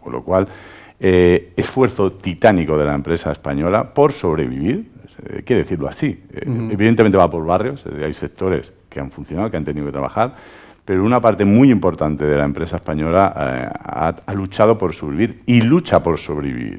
Con lo cual, eh, esfuerzo titánico de la empresa española por sobrevivir, eh, hay que decirlo así. Eh, evidentemente va por barrios, hay sectores que han funcionado, que han tenido que trabajar, pero una parte muy importante de la empresa española ha luchado por sobrevivir y lucha por sobrevivir.